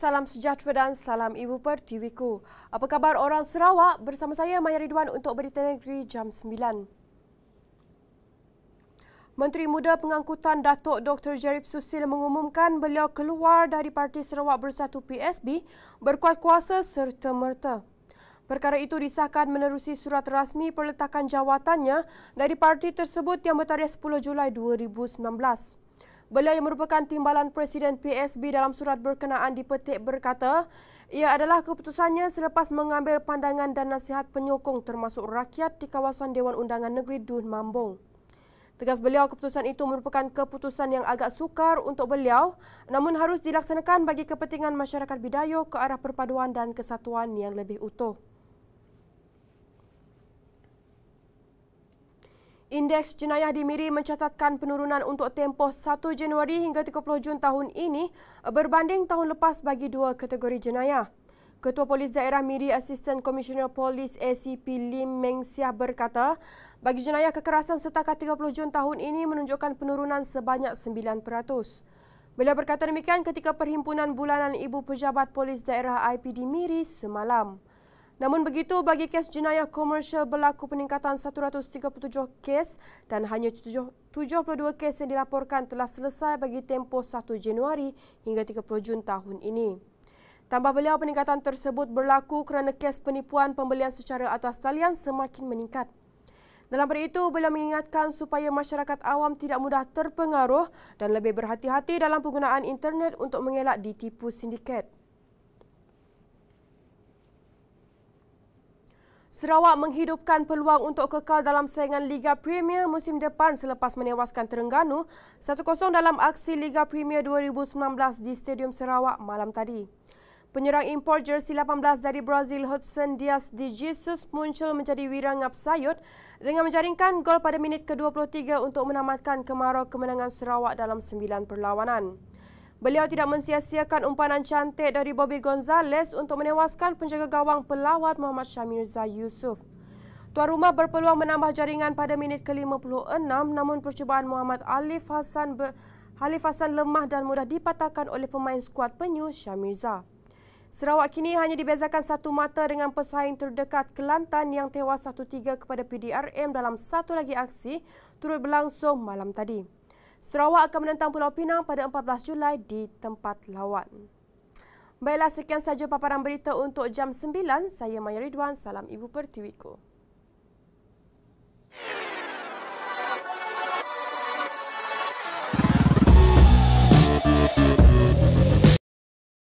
Salam sejahtera dan salam Ibu Pertiwiku. Apa khabar orang Sarawak? Bersama saya Maya Ridwan untuk Berita Negeri jam 9. Menteri Muda Pengangkutan Datuk Dr. Jarib Susil mengumumkan beliau keluar dari Parti Sarawak Bersatu PSB berkuat kuasa serta merta. Perkara itu disahkan menerusi surat rasmi perletakan jawatannya dari parti tersebut yang bertarikh 10 Julai 2019. Beliau yang merupakan timbalan Presiden PSB dalam surat berkenaan di petik berkata, ia adalah keputusannya selepas mengambil pandangan dan nasihat penyokong termasuk rakyat di kawasan Dewan Undangan Negeri Dun Mambong. Tegas beliau, keputusan itu merupakan keputusan yang agak sukar untuk beliau namun harus dilaksanakan bagi kepentingan masyarakat Bidayuh ke arah perpaduan dan kesatuan yang lebih utuh. Indeks jenayah di Miri mencatatkan penurunan untuk tempoh 1 Januari hingga 30 Jun tahun ini berbanding tahun lepas bagi dua kategori jenayah. Ketua Polis Daerah Miri Assistant Commissioner Polis ACP Lim Meng Siah berkata, bagi jenayah kekerasan setakat 30 Jun tahun ini menunjukkan penurunan sebanyak 9%. Beliau berkata demikian ketika perhimpunan bulanan Ibu Pejabat Polis Daerah IPD Miri semalam. Namun begitu, bagi kes jenayah komersial berlaku peningkatan 137 kes dan hanya 72 kes yang dilaporkan telah selesai bagi tempoh 1 Januari hingga 30 Jun tahun ini. Tambah beliau, peningkatan tersebut berlaku kerana kes penipuan pembelian secara atas talian semakin meningkat. Dalam hal itu, beliau mengingatkan supaya masyarakat awam tidak mudah terpengaruh dan lebih berhati-hati dalam penggunaan internet untuk mengelak ditipu sindiket. Sarawak menghidupkan peluang untuk kekal dalam saingan Liga Premier musim depan selepas menewaskan Terengganu 1-0 dalam aksi Liga Premier 2019 di Stadium Sarawak malam tadi. Penyerang impor jersey 18 dari Brazil Hudson Dias de Jesus muncul menjadi wira sayut dengan menjaringkan gol pada minit ke-23 untuk menamatkan kemarau kemenangan Sarawak dalam 9 perlawanan. Beliau tidak mensia umpanan cantik dari Bobby Gonzalez untuk menewaskan penjaga gawang pelawat Muhammad Syamirza Yusuf. Tuan rumah berpeluang menambah jaringan pada minit ke-56 namun percubaan Muhammad Alif Hasan ber- Halif Hasan lemah dan mudah dipatahkan oleh pemain skuad penyu Syamirza. Sarawak kini hanya dibezakan satu mata dengan pesaing terdekat Kelantan yang tewas 1-3 kepada PDRM dalam satu lagi aksi turut berlangsung malam tadi. Sarawak akan menentang Pulau Pinang pada 14 Julai di tempat lawan. Baiklah, sekian sahaja paparan berita untuk jam 9. Saya Maya Ridwan, salam Ibu Pertiwiku.